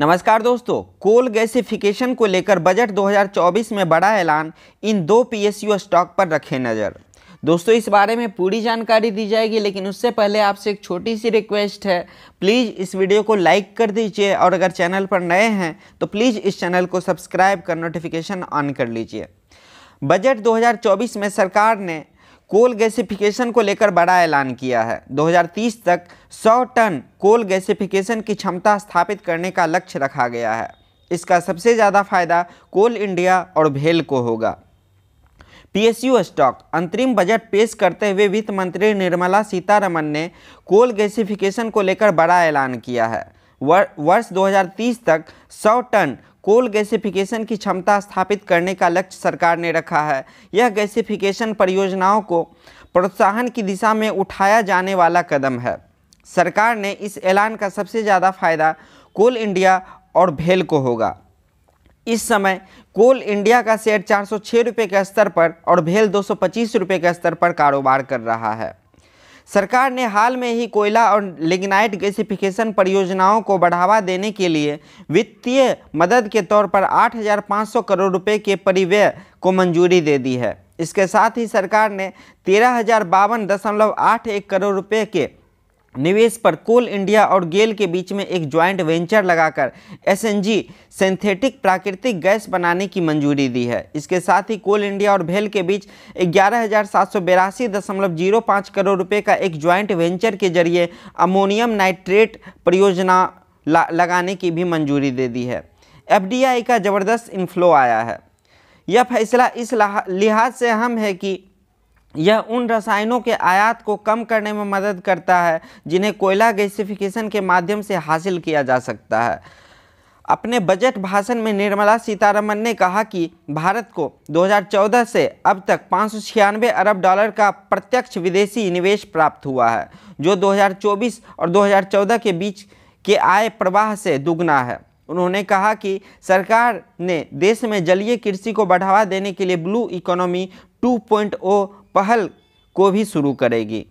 नमस्कार दोस्तों coal gasification को लेकर बजट 2024 में बड़ा ऐलान इन दो पीएसयू स्टॉक पर रखें नज़र दोस्तों इस बारे में पूरी जानकारी दी जाएगी लेकिन उससे पहले आपसे एक छोटी सी रिक्वेस्ट है प्लीज़ इस वीडियो को लाइक कर दीजिए और अगर चैनल पर नए हैं तो प्लीज़ इस चैनल को सब्सक्राइब कर नोटिफिकेशन ऑन कर लीजिए बजट 2024 में सरकार ने कोल गैसिफिकेशन को लेकर बड़ा ऐलान किया है 2030 तक 100 टन कोल गैसिफिकेशन की क्षमता स्थापित करने का लक्ष्य रखा गया है इसका सबसे ज़्यादा फायदा कोल इंडिया और भेल को होगा पीएसयू स्टॉक अंतरिम बजट पेश करते हुए वित्त मंत्री निर्मला सीतारमन ने कोल गैसिफिकेशन को लेकर बड़ा ऐलान किया है वर्ष 2030 तक 100 टन कोल गैसिफिकेशन की क्षमता स्थापित करने का लक्ष्य सरकार ने रखा है यह गैसिफिकेशन परियोजनाओं को प्रोत्साहन की दिशा में उठाया जाने वाला कदम है सरकार ने इस ऐलान का सबसे ज़्यादा फायदा कोल इंडिया और भेल को होगा इस समय कोल इंडिया का शेयर चार सौ रुपये के स्तर पर और भेल दो सौ के स्तर पर कारोबार कर रहा है सरकार ने हाल में ही कोयला और लिग्नाइट गैसिफिकेशन परियोजनाओं को बढ़ावा देने के लिए वित्तीय मदद के तौर पर 8,500 करोड़ रुपए के परिव्यय को मंजूरी दे दी है इसके साथ ही सरकार ने तेरह करोड़ रुपए के निवेश पर कोल इंडिया और गेल के बीच में एक ज्वाइंट वेंचर लगाकर एसएनजी सिंथेटिक प्राकृतिक गैस बनाने की मंजूरी दी है इसके साथ ही कोल इंडिया और भेल के बीच ग्यारह करोड़ रुपए का एक ज्वाइंट वेंचर के जरिए अमोनियम नाइट्रेट परियोजना लगाने की भी मंजूरी दे दी है एफडीआई का ज़बरदस्त इन्फ्लो आया है यह फैसला इस लिहाज से अहम है कि यह उन रसायनों के आयात को कम करने में मदद करता है जिन्हें कोयला गैसिफिकेशन के माध्यम से हासिल किया जा सकता है अपने बजट भाषण में निर्मला सीतारमन ने कहा कि भारत को 2014 से अब तक पाँच अरब डॉलर का प्रत्यक्ष विदेशी निवेश प्राप्त हुआ है जो 2024 और 2014 के बीच के आय प्रवाह से दुगना है उन्होंने कहा कि सरकार ने देश में जलीय कृषि को बढ़ावा देने के लिए ब्लू इकोनॉमी 2.0 पहल को भी शुरू करेगी